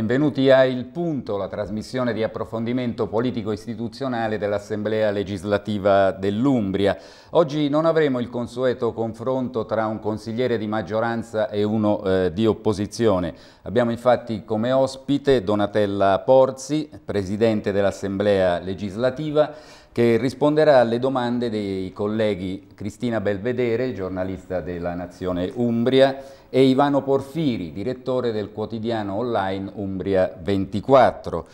Benvenuti a Il Punto, la trasmissione di approfondimento politico-istituzionale dell'Assemblea legislativa dell'Umbria. Oggi non avremo il consueto confronto tra un consigliere di maggioranza e uno eh, di opposizione. Abbiamo infatti come ospite Donatella Porzi, presidente dell'Assemblea legislativa, che risponderà alle domande dei colleghi Cristina Belvedere, giornalista della Nazione Umbria, e Ivano Porfiri, direttore del quotidiano online Umbria 24.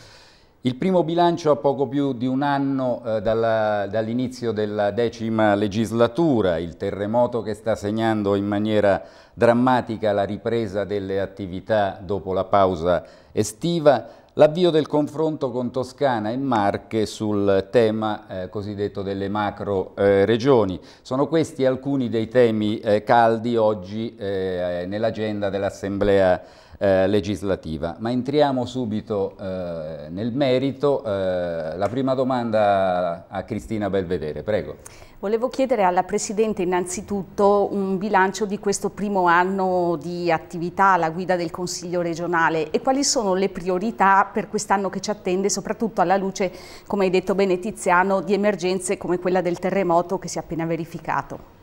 Il primo bilancio a poco più di un anno eh, dall'inizio dall della decima legislatura, il terremoto che sta segnando in maniera drammatica la ripresa delle attività dopo la pausa estiva, l'avvio del confronto con Toscana e Marche sul tema eh, cosiddetto delle macro eh, regioni. Sono questi alcuni dei temi eh, caldi oggi eh, eh, nell'agenda dell'Assemblea eh, legislativa. Ma entriamo subito nel merito. la prima domanda a Cristina Belvedere, prego. Volevo chiedere alla Presidente innanzitutto un bilancio di questo primo anno di attività alla guida del Consiglio regionale e quali sono le priorità per quest'anno che ci attende, soprattutto alla luce, come hai detto bene Tiziano, di emergenze come quella del terremoto che si è appena verificato.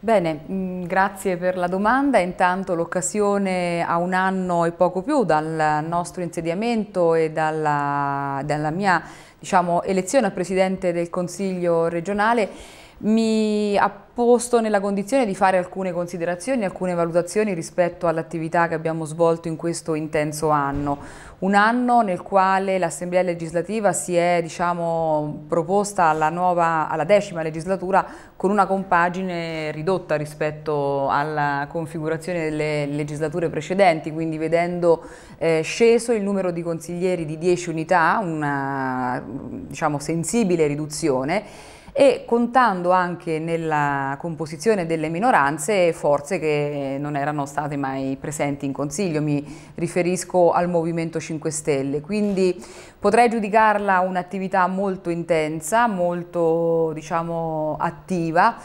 Bene, mm, grazie per la domanda. Intanto l'occasione a un anno e poco più dal nostro insediamento e dalla, dalla mia diciamo, elezione a Presidente del Consiglio regionale mi ha posto nella condizione di fare alcune considerazioni, alcune valutazioni rispetto all'attività che abbiamo svolto in questo intenso anno. Un anno nel quale l'Assemblea legislativa si è diciamo, proposta alla, nuova, alla decima legislatura con una compagine ridotta rispetto alla configurazione delle legislature precedenti, quindi vedendo eh, sceso il numero di consiglieri di 10 unità, una diciamo, sensibile riduzione, e contando anche nella composizione delle minoranze forze che non erano state mai presenti in Consiglio, mi riferisco al Movimento 5 Stelle, quindi potrei giudicarla un'attività molto intensa, molto diciamo, attiva,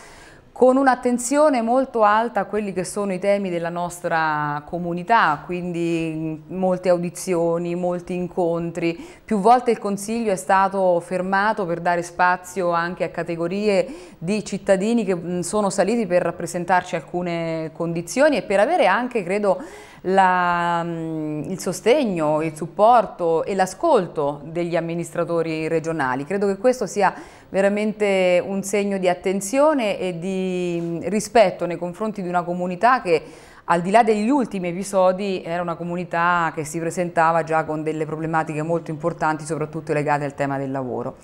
con un'attenzione molto alta a quelli che sono i temi della nostra comunità, quindi molte audizioni, molti incontri. Più volte il Consiglio è stato fermato per dare spazio anche a categorie di cittadini che sono saliti per rappresentarci alcune condizioni e per avere anche, credo, la, mm, il sostegno, il supporto e l'ascolto degli amministratori regionali. Credo che questo sia veramente un segno di attenzione e di mm, rispetto nei confronti di una comunità che al di là degli ultimi episodi era una comunità che si presentava già con delle problematiche molto importanti soprattutto legate al tema del lavoro.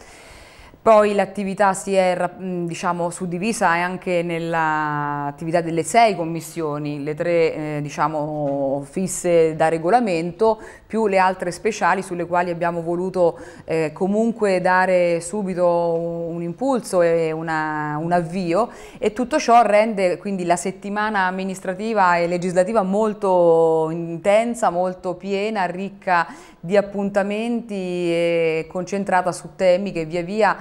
Poi l'attività si è diciamo, suddivisa anche nell'attività delle sei commissioni, le tre eh, diciamo, fisse da regolamento, più le altre speciali sulle quali abbiamo voluto eh, comunque dare subito un impulso e una, un avvio e tutto ciò rende quindi la settimana amministrativa e legislativa molto intensa, molto piena, ricca di appuntamenti e concentrata su temi che via via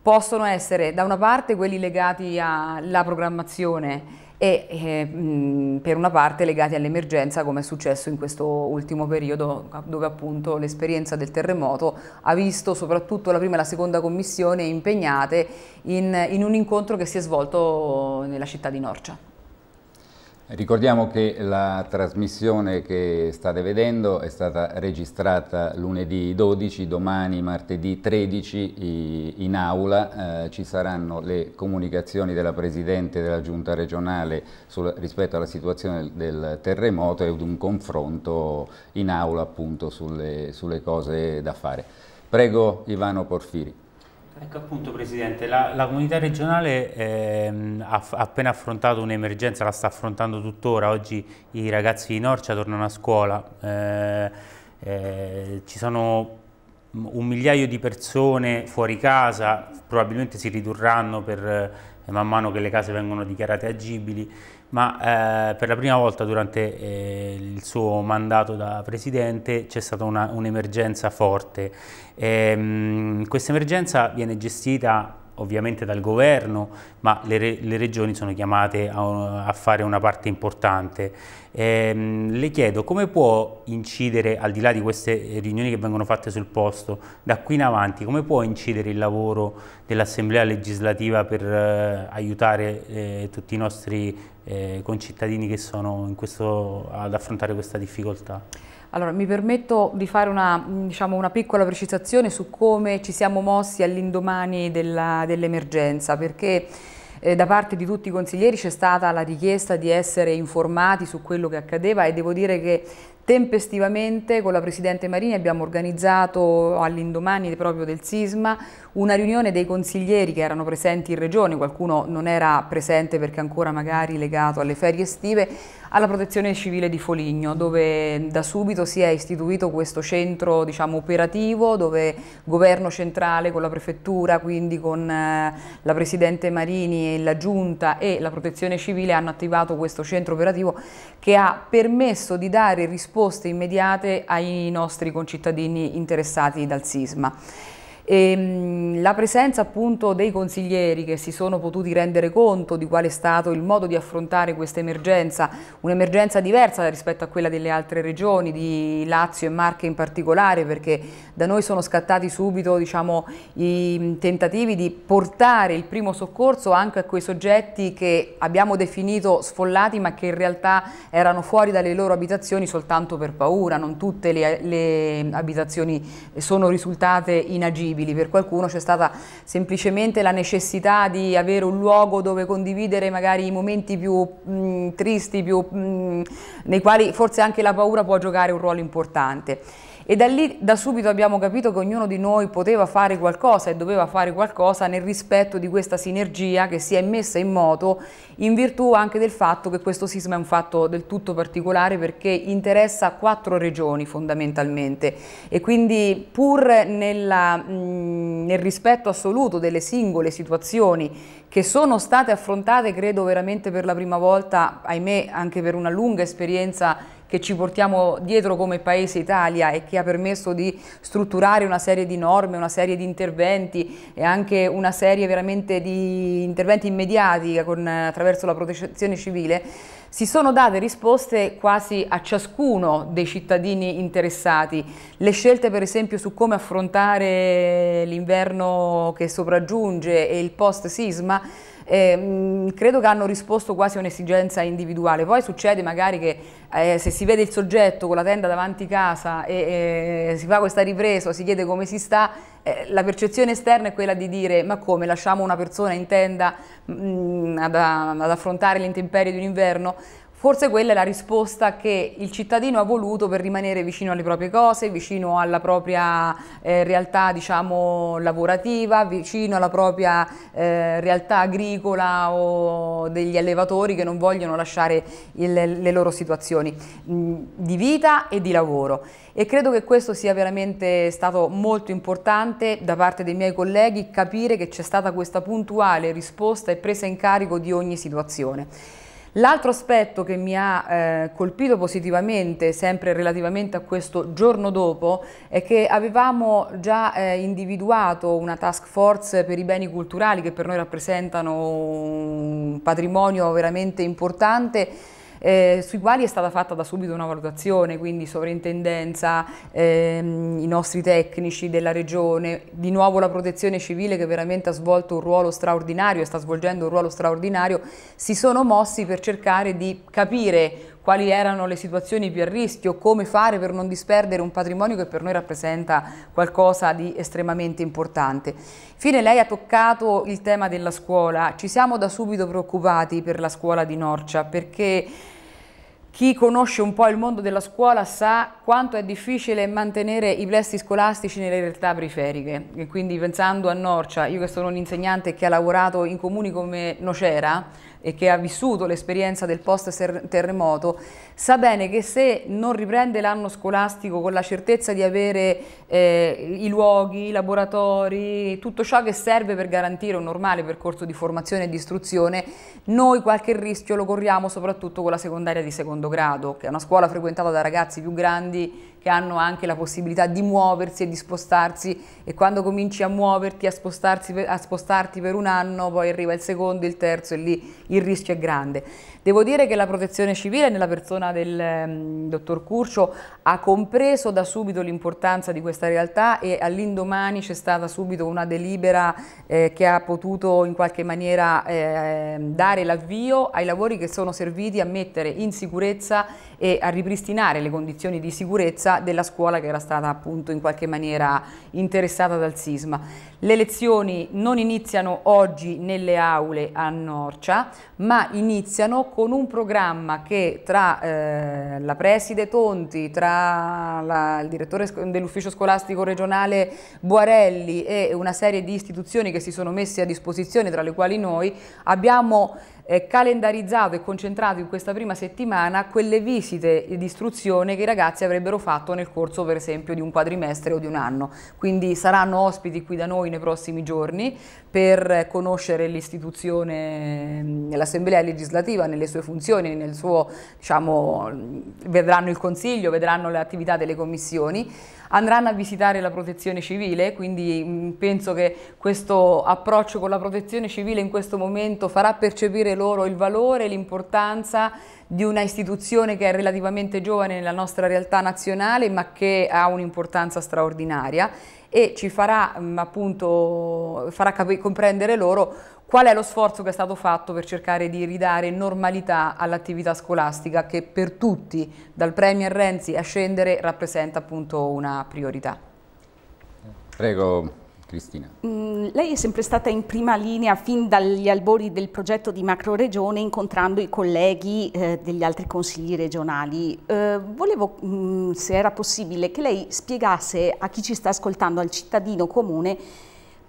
possono essere da una parte quelli legati alla programmazione e eh, per una parte legati all'emergenza come è successo in questo ultimo periodo dove appunto l'esperienza del terremoto ha visto soprattutto la prima e la seconda commissione impegnate in, in un incontro che si è svolto nella città di Norcia. Ricordiamo che la trasmissione che state vedendo è stata registrata lunedì 12, domani martedì 13 in aula eh, ci saranno le comunicazioni della Presidente della Giunta regionale sul, rispetto alla situazione del terremoto e un confronto in aula appunto sulle, sulle cose da fare. Prego Ivano Porfiri. Ecco appunto Presidente, la, la comunità regionale eh, ha, ha, appena affrontato un'emergenza, la sta affrontando tuttora, oggi i ragazzi di Norcia tornano a scuola, eh, eh, ci sono un migliaio di persone fuori casa, probabilmente si ridurranno per, eh, man mano che le case vengono dichiarate agibili, ma eh, per la prima volta durante eh, il suo mandato da presidente c'è stata un'emergenza forte. Ehm, questa emergenza viene gestita ovviamente dal governo, ma le, re, le regioni sono chiamate a, a, fare una parte importante. Ehm, le chiedo come può incidere, al di là di queste riunioni che vengono fatte sul posto, da qui in avanti, come può incidere il lavoro dell'Assemblea legislativa per eh, aiutare eh, tutti i nostri eh, concittadini che sono questo, ad affrontare questa difficoltà? Allora, mi permetto di fare una, mm, diciamo, una, piccola precisazione su come ci siamo mossi all'indomani dell'emergenza, dell perché eh, da parte di tutti i consiglieri c'è stata la richiesta di essere informati su quello che accadeva e devo dire che Tempestivamente con la Presidente Marini abbiamo organizzato all'indomani proprio del sisma una riunione dei consiglieri che erano presenti in regione, qualcuno non era presente perché ancora magari legato alle ferie estive, alla protezione civile di Foligno dove da subito si è istituito questo centro diciamo, operativo dove governo centrale con la prefettura, quindi con eh, la Presidente Marini e la Giunta e la protezione civile hanno attivato questo centro operativo che ha permesso di dare risposte risposte immediate ai nostri concittadini interessati dal sisma. E, ehm, la presenza appunto dei consiglieri che si sono potuti rendere conto di quale è stato il modo di affrontare questa emergenza, un'emergenza diversa rispetto a quella delle altre regioni, di Lazio e Marche in particolare, perché da noi sono scattati subito diciamo, i mm, tentativi di portare il primo soccorso anche a quei soggetti che abbiamo definito sfollati ma che in realtà erano fuori dalle loro abitazioni soltanto per paura, non tutte le, le abitazioni sono risultate inagibili possibili, per qualcuno c'è stata semplicemente la necessità di avere un luogo dove condividere magari i momenti più mh, tristi, più, mh, nei quali forse anche la paura può giocare un ruolo importante. E da lì da subito abbiamo capito che ognuno di noi poteva fare qualcosa e doveva fare qualcosa nel rispetto di questa sinergia che si è messa in moto in virtù anche del fatto che questo sisma è un fatto del tutto particolare perché interessa quattro regioni fondamentalmente e quindi pur nella, mh, mm, nel rispetto assoluto delle singole situazioni che sono state affrontate credo veramente per la prima volta, ahimè anche per una lunga esperienza che ci portiamo dietro come Paese Italia e che ha permesso di strutturare una serie di norme, una serie di interventi e anche una serie veramente di interventi immediati con, attraverso la protezione civile, si sono date risposte quasi a ciascuno dei cittadini interessati. Le scelte per esempio su come affrontare l'inverno che sopraggiunge e il post sisma eh, credo che hanno risposto quasi a un'esigenza individuale. Poi succede magari che eh, se si vede il soggetto con la tenda davanti casa e eh, si fa questa ripresa, si chiede come si sta, eh, la percezione esterna è quella di dire ma come lasciamo una persona in tenda mh, mm, ad, ad affrontare le intemperie di un inverno? Forse quella è la risposta che il cittadino ha voluto per rimanere vicino alle proprie cose, vicino alla propria eh, realtà diciamo, lavorativa, vicino alla propria eh, realtà agricola o degli allevatori che non vogliono lasciare il, le loro situazioni mm, di vita e di lavoro. E credo che questo sia veramente stato molto importante da parte dei miei colleghi capire che c'è stata questa puntuale risposta e presa in carico di ogni situazione. L'altro aspetto che mi ha eh, colpito positivamente, sempre relativamente a questo giorno dopo, è che avevamo già eh, individuato una task force per i beni culturali che per noi rappresentano un patrimonio veramente importante eh, sui quali è stata fatta da subito una valutazione, quindi sovrintendenza, ehm, i nostri tecnici della regione, di nuovo la protezione civile che veramente ha svolto un ruolo straordinario e sta svolgendo un ruolo straordinario, si sono mossi per cercare di capire quali erano le situazioni più a rischio, come fare per non disperdere un patrimonio che per noi rappresenta qualcosa di estremamente importante. Infine lei ha toccato il tema della scuola, ci siamo da subito preoccupati per la scuola di Norcia perché chi conosce un po' il mondo della scuola sa quanto è difficile mantenere i plessi scolastici nelle realtà periferiche. quindi pensando a Norcia, io che sono un insegnante che ha lavorato in comuni come Nocera, e che ha vissuto l'esperienza del post terremoto sa bene che se non riprende l'anno scolastico con la certezza di avere eh, i luoghi, i laboratori, tutto ciò che serve per garantire un normale percorso di formazione e di istruzione, noi qualche rischio lo corriamo soprattutto con la secondaria di secondo grado, che è una scuola frequentata da ragazzi più grandi che hanno anche la possibilità di muoversi e di spostarsi e quando cominci a muoverti, a, spostarsi, a spostarti per un anno, poi arriva il secondo, il terzo e lì il rischio è grande. Devo dire che la protezione civile nella persona del um, dottor Curcio ha compreso da subito l'importanza di questa realtà e all'indomani c'è stata subito una delibera eh, che ha potuto in qualche maniera eh, dare l'avvio ai lavori che sono serviti a mettere in sicurezza e a ripristinare le condizioni di sicurezza della scuola che era stata appunto in qualche maniera interessata dal sisma. Le lezioni non iniziano oggi nelle aule a Norcia, ma iniziano con un programma che tra eh, la preside Tonti, tra la, il direttore dell'ufficio scolastico regionale Buarelli e una serie di istituzioni che si sono messe a disposizione, tra le quali noi, abbiamo calendarizzato e concentrato in questa prima settimana quelle visite di istruzione che i ragazzi avrebbero fatto nel corso per esempio di un quadrimestre o di un anno. Quindi saranno ospiti qui da noi nei prossimi giorni per conoscere l'istituzione, mm, l'Assemblea legislativa nelle sue funzioni, nel suo, diciamo, vedranno il Consiglio, vedranno le attività delle commissioni andranno a visitare la protezione civile, quindi mm, penso che questo approccio con la protezione civile in questo momento farà percepire loro il valore e l'importanza di una istituzione che è relativamente giovane nella nostra realtà nazionale ma che ha un'importanza straordinaria e ci farà, mm, appunto, farà comprendere loro Qual è lo sforzo che è stato fatto per cercare di ridare normalità all'attività scolastica che per tutti, dal Premier Renzi a scendere, rappresenta appunto una priorità? Prego, Cristina. Mm, lei è sempre stata in prima linea fin dagli albori del progetto di macro regione incontrando i colleghi eh, degli altri consigli regionali. Eh, volevo, mm, se era possibile, che lei spiegasse a chi ci sta ascoltando, al cittadino comune,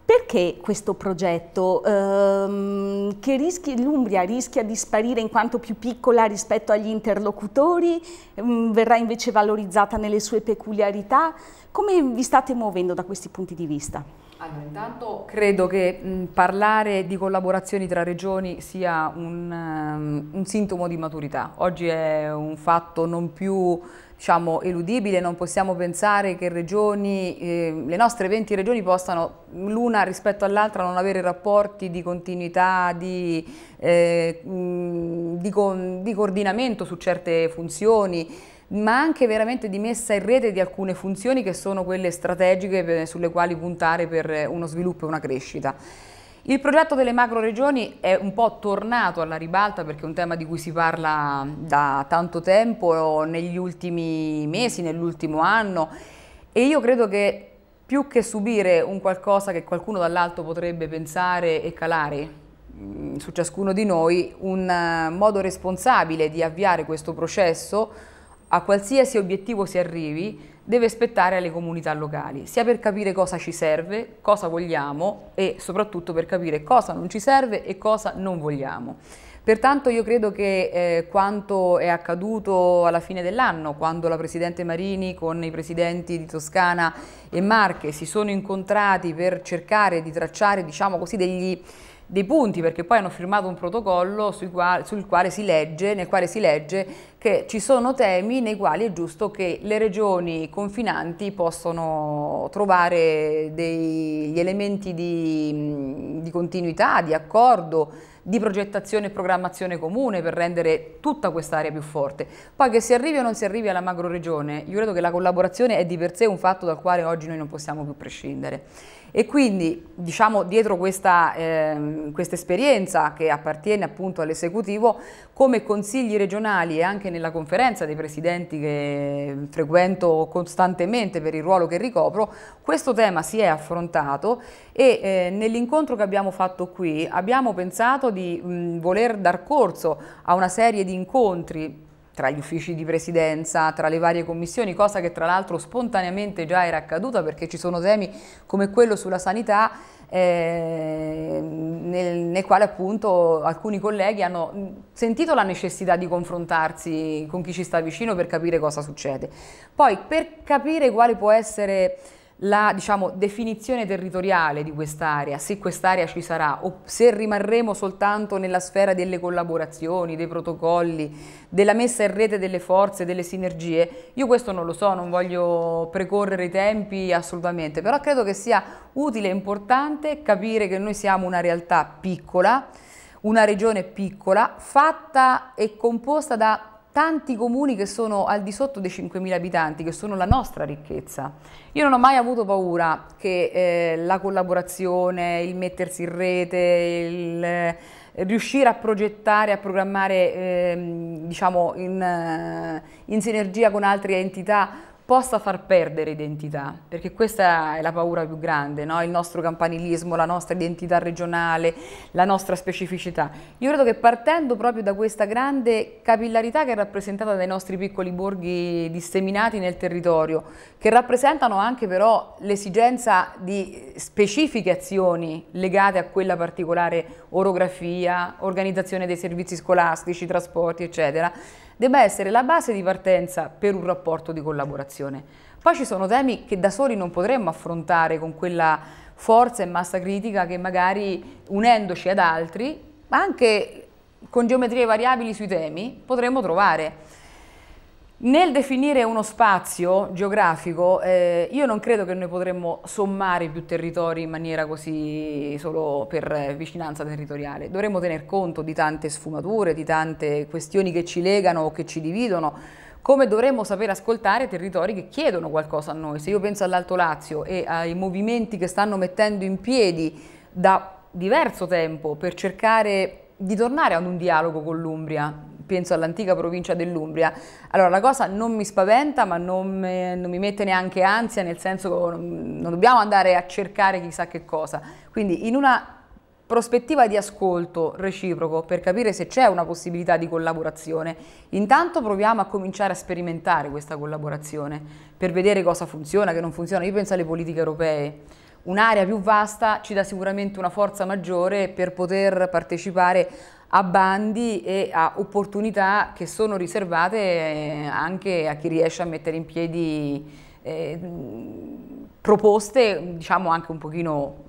perché questo progetto? Ehm, che rischi, l'Umbria rischia di sparire in quanto più piccola rispetto agli interlocutori? Ehm, verrà invece valorizzata nelle sue peculiarità? Come vi state muovendo da questi punti di vista? Allora, intanto credo che mh, parlare di collaborazioni tra regioni sia un, um, un sintomo di maturità. Oggi è un fatto non più diciamo, eludibile, non possiamo pensare che regioni, eh, le nostre 20 regioni possano l'una rispetto all'altra non avere rapporti di continuità, di, eh, di, con, di coordinamento su certe funzioni ma anche veramente di messa in rete di alcune funzioni che sono quelle strategiche eh, sulle quali puntare per uno sviluppo e una crescita. Il progetto delle macro regioni è un po' tornato alla ribalta perché è un tema di cui si parla da tanto tempo, negli ultimi mesi, nell'ultimo anno e io credo che più che subire un qualcosa che qualcuno dall'alto potrebbe pensare e calare su ciascuno di noi, un eh, modo responsabile di avviare questo processo a qualsiasi obiettivo si arrivi deve spettare alle comunità locali, sia per capire cosa ci serve, cosa vogliamo e soprattutto per capire cosa non ci serve e cosa non vogliamo. Pertanto io credo che eh, quanto è accaduto alla fine dell'anno, quando la Presidente Marini con i Presidenti di Toscana e Marche si sono incontrati per cercare di tracciare, diciamo così, degli dei punti perché poi hanno firmato un protocollo quali, sul quale si legge, nel quale si legge che ci sono temi nei quali è giusto che le regioni confinanti possano trovare degli elementi di, di continuità, di accordo, di progettazione e programmazione comune per rendere tutta quest'area più forte. Poi che si arrivi o non si arrivi alla macro regione, io credo che la collaborazione è di per sé un fatto dal quale oggi noi non possiamo più prescindere. E quindi diciamo dietro questa eh, esperienza che appartiene appunto all'esecutivo, come consigli regionali e anche nella conferenza dei presidenti che frequento costantemente per il ruolo che ricopro, questo tema si è affrontato e eh, nell'incontro che abbiamo fatto qui abbiamo pensato di mh, voler dar corso a una serie di incontri tra gli uffici di presidenza, tra le varie commissioni, cosa che tra l'altro spontaneamente già era accaduta perché ci sono temi come quello sulla sanità eh, nel, nel, quale appunto alcuni colleghi hanno sentito la necessità di confrontarsi con chi ci sta vicino per capire cosa succede. Poi per capire quale può essere la diciamo, definizione territoriale di quest'area, se quest'area ci sarà o se rimarremo soltanto nella sfera delle collaborazioni, dei protocolli, della messa in rete delle forze, delle sinergie, io questo non lo so, non voglio precorrere i tempi assolutamente, però credo che sia utile e importante capire che noi siamo una realtà piccola, una regione piccola, fatta e composta da tanti comuni che sono al di sotto dei 5.000 abitanti, che sono la nostra ricchezza. Io non ho mai avuto paura che eh, la collaborazione, il mettersi in rete, il eh, riuscire a progettare, a programmare eh, diciamo in, eh, in sinergia con altre entità possa far perdere identità, perché questa è la paura più grande, no? il nostro campanilismo, la nostra identità regionale, la nostra specificità. Io credo che partendo proprio da questa grande capillarità che è rappresentata dai nostri piccoli borghi disseminati nel territorio, che rappresentano anche però l'esigenza di specifiche azioni legate a quella particolare orografia, organizzazione dei servizi scolastici, trasporti, eccetera, debba essere la base di partenza per un rapporto di collaborazione. Poi ci sono temi che da soli non potremmo affrontare con quella forza e massa critica che magari unendoci ad altri, ma anche con geometrie variabili sui temi, potremmo trovare. Nel definire uno spazio geografico, eh, io non credo che noi potremmo sommare più territori in maniera così solo per eh, vicinanza territoriale. Dovremmo tener conto di tante sfumature, di tante questioni che ci legano o che ci dividono, come dovremmo saper ascoltare territori che chiedono qualcosa a noi. Se io penso all'Alto Lazio e ai movimenti che stanno mettendo in piedi da diverso tempo per cercare di tornare ad un dialogo con l'Umbria, penso all'antica provincia dell'Umbria. Allora la cosa non mi spaventa ma non, me, non mi mette neanche ansia nel senso che non, dobbiamo andare a cercare chissà che cosa. Quindi in una prospettiva di ascolto reciproco per capire se c'è una possibilità di collaborazione. Intanto proviamo a cominciare a sperimentare questa collaborazione per vedere cosa funziona, che non funziona. Io penso alle politiche europee. Un'area più vasta ci dà sicuramente una forza maggiore per poter partecipare a bandi e a opportunità che sono riservate eh, anche a chi riesce a mettere in piedi eh, proposte diciamo anche un pochino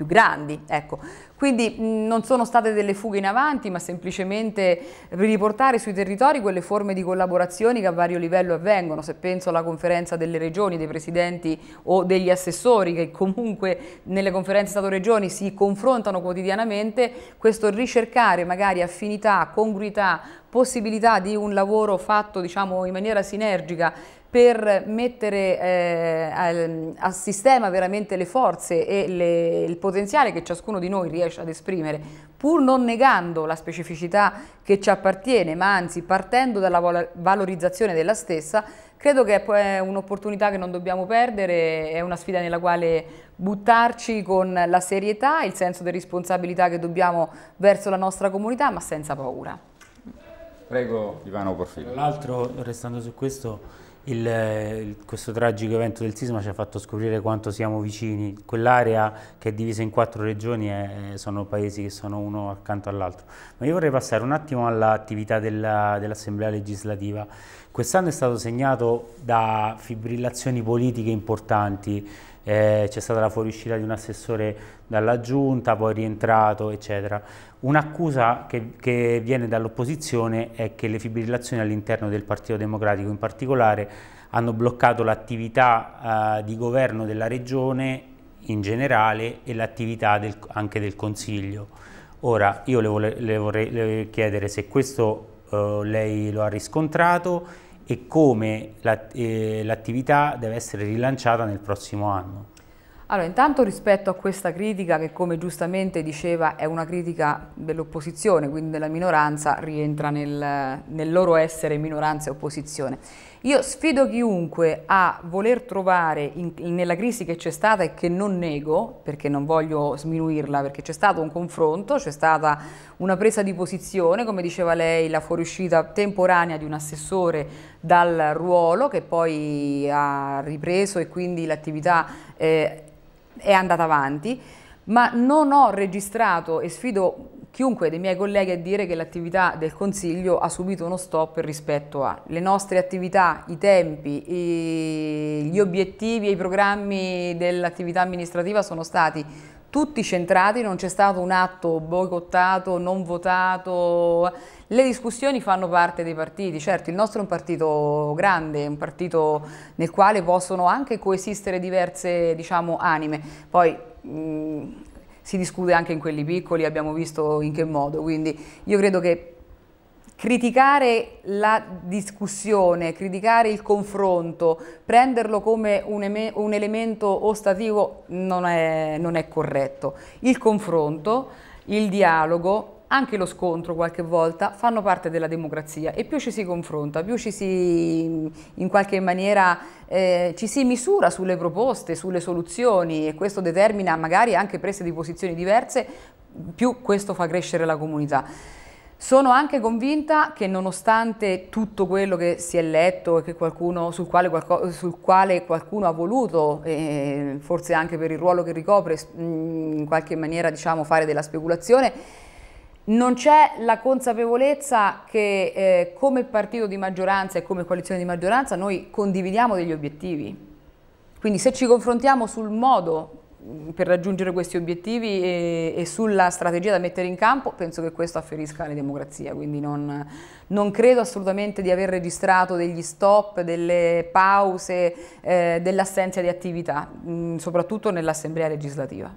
più grandi. Ecco. Quindi non sono state delle fughe in avanti, ma semplicemente riportare sui territori quelle forme di collaborazioni che a vario livello avvengono. Se penso alla conferenza delle regioni, dei presidenti o degli assessori, che comunque nelle conferenze Stato-Regioni si confrontano quotidianamente, questo ricercare magari affinità, congruità, possibilità di un lavoro fatto diciamo, in maniera sinergica per mettere eh, al, a sistema veramente le forze e le, il potenziale che ciascuno di noi riesce ad esprimere, pur non negando la specificità che ci appartiene, ma anzi partendo dalla valorizzazione della stessa, credo che è un'opportunità che non dobbiamo perdere, è una sfida nella quale buttarci con la serietà, il senso di responsabilità che dobbiamo verso la nostra comunità, ma senza paura. Prego Ivano Porfino. Tra l'altro, restando su questo, il, questo tragico evento del sisma ci ha fatto scoprire quanto siamo vicini. Quell'area che è divisa in quattro regioni è, sono paesi che sono uno accanto all'altro. Ma io vorrei passare un attimo all'attività dell'Assemblea legislativa. Quest'anno è stato segnato da fibrillazioni politiche importanti. Eh, c'è stata la fuoriuscita di un assessore dalla giunta, poi rientrato, eccetera. Un'accusa che, che, viene dall'opposizione è che le fibrillazioni all'interno del Partito Democratico in particolare hanno bloccato l'attività eh, di governo della regione in generale e l'attività anche del Consiglio. Ora io le, vole, le vorrei le chiedere se questo eh, lei lo ha riscontrato e come l'attività la, eh, deve essere rilanciata nel prossimo anno. Allora, intanto rispetto a questa critica che come giustamente diceva è una critica dell'opposizione, quindi della minoranza, rientra nel, nel, loro essere minoranza e opposizione. Io sfido chiunque a voler trovare in, nella crisi che c'è stata e che non nego, perché non voglio sminuirla, perché c'è stato un confronto, c'è stata una presa di posizione, come diceva lei, la fuoriuscita temporanea di un assessore dal ruolo che poi ha ripreso e quindi l'attività eh, è andata avanti, ma non ho registrato e sfido chiunque dei miei colleghi a dire che l'attività del Consiglio ha subito uno stop rispetto alle nostre attività, i tempi, i, gli obiettivi e i programmi dell'attività amministrativa sono stati tutti centrati, non c'è stato un atto boicottato, non votato. Le discussioni fanno parte dei partiti, certo il nostro è un partito grande, un partito nel quale possono anche coesistere diverse diciamo, anime. Poi mh, mm, si discute anche in quelli piccoli, abbiamo visto in che modo, quindi io credo che criticare la discussione, criticare il confronto, prenderlo come un, un elemento ostativo non è, non è corretto. Il confronto, il dialogo, anche lo scontro qualche volta fanno parte della democrazia e più ci si confronta, più ci si in qualche maniera eh, ci si misura sulle proposte, sulle soluzioni e questo determina magari anche prese di posizioni diverse, più questo fa crescere la comunità. Sono anche convinta che nonostante tutto quello che si è letto e qualcuno, sul, quale, sul, quale, qualcuno ha voluto, eh, forse anche per il ruolo che ricopre, in qualche maniera diciamo, fare della speculazione, non c'è la consapevolezza che eh, come partito di maggioranza e come coalizione di maggioranza noi condividiamo degli obiettivi. Quindi se ci confrontiamo sul modo per raggiungere questi obiettivi e, e, sulla strategia da mettere in campo, penso che questo afferisca alle democrazie, quindi non, non credo assolutamente di aver registrato degli stop, delle pause, eh, dell'assenza di attività, mh, mm, soprattutto nell'Assemblea legislativa.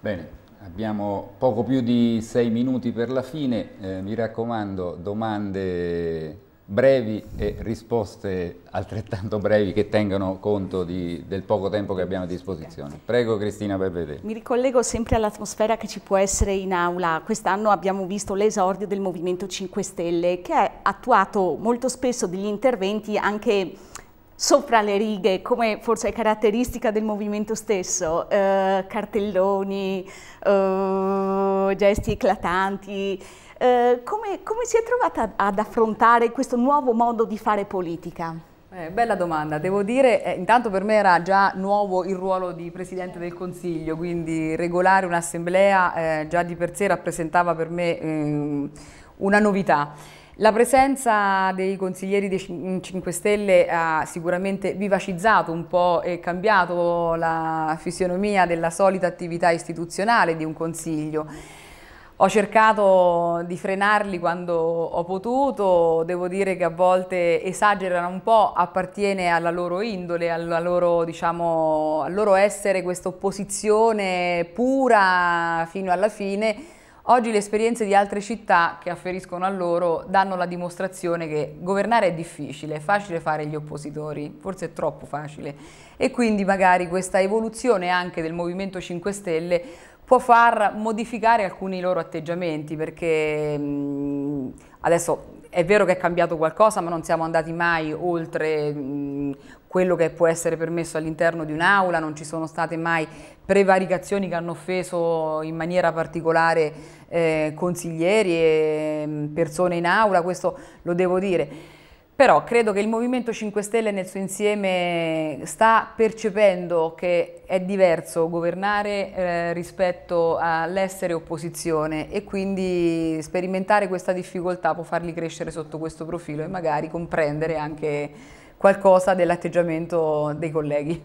Bene. Abbiamo poco più di sei minuti per la fine, eh, mi raccomando domande brevi e risposte altrettanto brevi che tengano conto di, del poco tempo che abbiamo a disposizione. Prego Cristina per vedere. Mi ricollego sempre all'atmosfera che ci può essere in aula. Quest'anno abbiamo visto l'esordio del Movimento 5 Stelle che ha attuato molto spesso degli interventi anche sopra le righe, come forse è caratteristica del movimento stesso, eh, cartelloni, eh, gesti eclatanti, eh, come, come si è trovata ad affrontare questo nuovo modo di fare politica? Eh, bella domanda, devo dire, eh, intanto per me era già nuovo il ruolo di Presidente del Consiglio, quindi regolare un'assemblea eh, già di per sé rappresentava per me ehm, una novità. La presenza dei consiglieri dei 5 mm, Stelle ha sicuramente vivacizzato un po' e cambiato la fisionomia della solita attività istituzionale di un Consiglio. Ho cercato di frenarli quando ho potuto, devo dire che a volte esagerano un po', appartiene alla loro indole, alla loro, diciamo, al loro essere questa opposizione pura fino alla fine. Oggi le esperienze di altre città che afferiscono a loro danno la dimostrazione che governare è difficile, è facile fare gli oppositori, forse è troppo facile e quindi magari questa evoluzione anche del Movimento 5 Stelle può far modificare alcuni loro atteggiamenti perché mh, mm, adesso è vero che è cambiato qualcosa ma non siamo andati mai oltre mh, mm, quello che può essere permesso all'interno di un'aula, non ci sono state mai prevaricazioni che hanno offeso in maniera particolare eh, consiglieri e mm, persone in aula, questo lo devo dire però credo che il Movimento 5 Stelle nel suo insieme sta percependo che è diverso governare eh, rispetto all'essere opposizione e quindi sperimentare questa difficoltà può farli crescere sotto questo profilo e magari comprendere anche qualcosa dell'atteggiamento dei colleghi.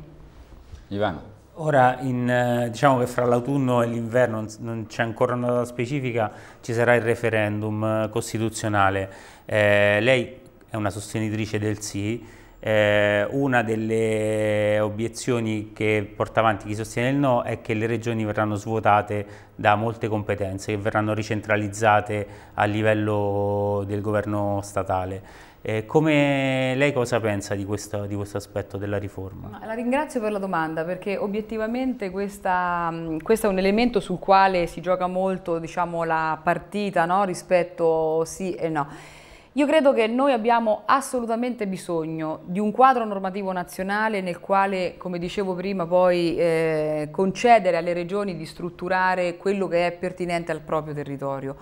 Ivano. Ora, in, eh, diciamo che fra l'autunno e l'inverno non c'è ancora una data specifica, ci sarà il referendum eh, costituzionale. Eh, lei una sostenitrice del sì, eh, una delle obiezioni che porta avanti chi sostiene il no è che le regioni verranno svuotate da molte competenze che verranno ricentralizzate a livello del governo statale. Eh, come lei cosa pensa di questo, di questo aspetto della riforma? La ringrazio per la domanda perché obiettivamente questa, mm, questo è un elemento sul quale si gioca molto diciamo, la partita no? rispetto sì e no. Io credo che noi abbiamo assolutamente bisogno di un quadro normativo nazionale nel quale, come dicevo prima, poi eh, concedere alle regioni di strutturare quello che è pertinente al proprio territorio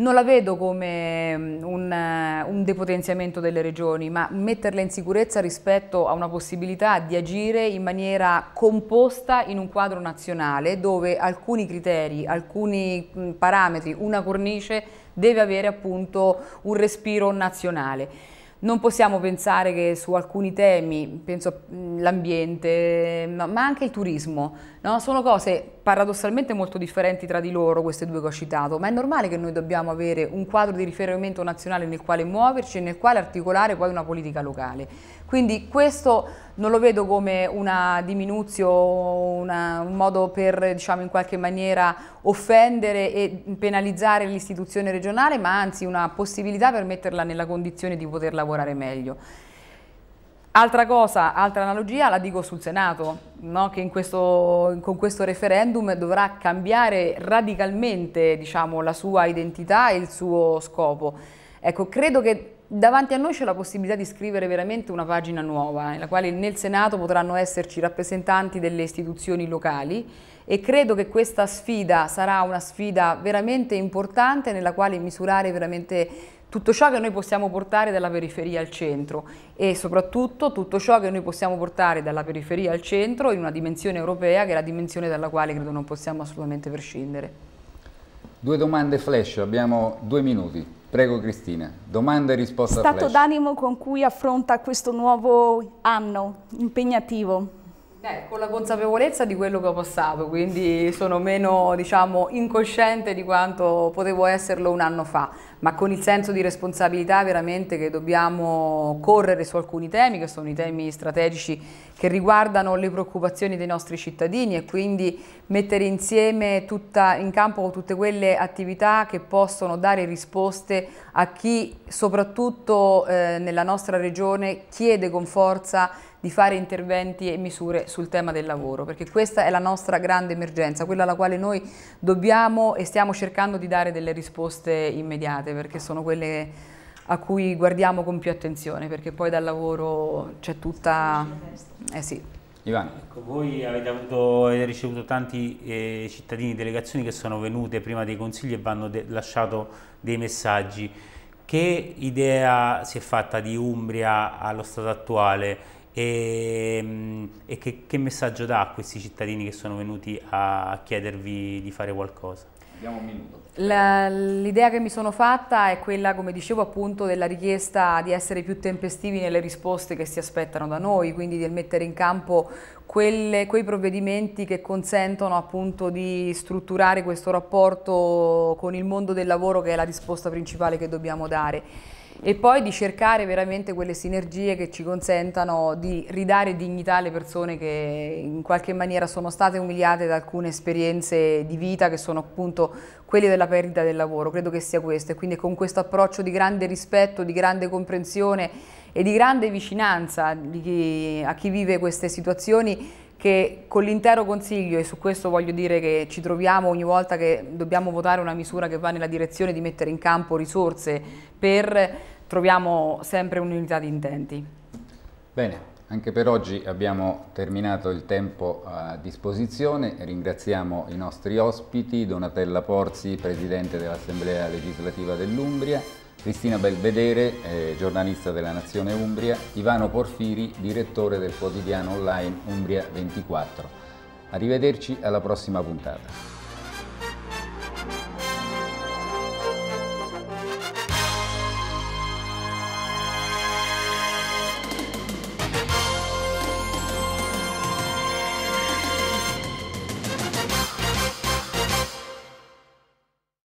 non la vedo come mm, un, eh, un, depotenziamento delle regioni, ma metterle in sicurezza rispetto a una possibilità di agire in maniera composta in un quadro nazionale dove alcuni criteri, alcuni mm, parametri, una cornice deve avere appunto un respiro nazionale. Non possiamo pensare che su alcuni temi, penso all'ambiente, mm, ma anche il turismo, No? Sono cose paradossalmente molto differenti tra di loro, queste due che ho citato, ma è normale che noi dobbiamo avere un quadro di riferimento nazionale nel quale muoverci e nel quale articolare poi una politica locale. Quindi questo non lo vedo come una diminuzione, un modo per diciamo, in qualche maniera offendere e penalizzare l'istituzione regionale, ma anzi una possibilità per metterla nella condizione di poter lavorare meglio. Altra cosa, altra analogia la dico sul Senato, no? che questo, con questo referendum dovrà cambiare radicalmente diciamo, la sua identità e il suo scopo. Ecco, credo che davanti a noi c'è la possibilità di scrivere veramente una pagina nuova, nella quale nel Senato potranno esserci rappresentanti delle istituzioni locali e credo che questa sfida sarà una sfida veramente importante nella quale misurare veramente tutto ciò che noi possiamo portare dalla periferia al centro e soprattutto tutto ciò che noi possiamo portare dalla periferia al centro in una dimensione europea che è la dimensione dalla quale credo non possiamo assolutamente prescindere. Due domande flash, abbiamo due minuti. Prego Cristina, domanda e risposta Stato flash. Stato d'animo con cui affronta questo nuovo anno impegnativo? Beh, con la consapevolezza di quello che ho passato, quindi sono meno diciamo, incosciente di quanto potevo esserlo un anno fa, ma con il senso di responsabilità veramente che dobbiamo correre su alcuni temi, che sono i temi strategici che riguardano le preoccupazioni dei nostri cittadini e quindi mettere insieme tutta, in campo tutte quelle attività che possono dare risposte a chi soprattutto eh, nella nostra regione chiede con forza di fare interventi e misure sul tema del lavoro, perché questa è la nostra grande emergenza, quella alla quale noi dobbiamo e stiamo cercando di dare delle risposte immediate, perché sono quelle a cui guardiamo con più attenzione, perché poi dal lavoro c'è tutta... Eh sì. Ecco, voi avete, avuto, avete, ricevuto tanti eh, cittadini, delegazioni che sono venute prima dei consigli e vanno de lasciato dei messaggi. Che idea si è fatta di Umbria allo stato attuale? E, ehm, e che, che, messaggio dà a questi cittadini che sono venuti a chiedervi di fare qualcosa? Abbiamo un minuto. L'idea che mi sono fatta è quella, come dicevo appunto, della richiesta di essere più tempestivi nelle risposte che si aspettano da noi, quindi di mettere in campo quelle, quei provvedimenti che consentono appunto di strutturare questo rapporto con il mondo del lavoro che è la risposta principale che dobbiamo dare e poi di cercare veramente quelle sinergie che ci consentano di ridare dignità alle persone che in qualche maniera sono state umiliate da alcune esperienze di vita che sono appunto quelle della perdita del lavoro, credo che sia questo e quindi con questo approccio di grande rispetto, di grande comprensione e di grande vicinanza chi, a chi vive queste situazioni che con l'intero Consiglio, e su questo voglio dire che ci troviamo ogni volta che dobbiamo votare una misura che va nella direzione di mettere in campo risorse per, troviamo sempre un'unità di intenti. Bene, anche per oggi abbiamo terminato il tempo a disposizione, ringraziamo i nostri ospiti, Donatella Porzi, Presidente dell'Assemblea Legislativa dell'Umbria, Cristina Belvedere, eh, giornalista della Nazione Umbria, Ivano Porfiri, direttore del quotidiano online Umbria 24. Arrivederci alla prossima puntata.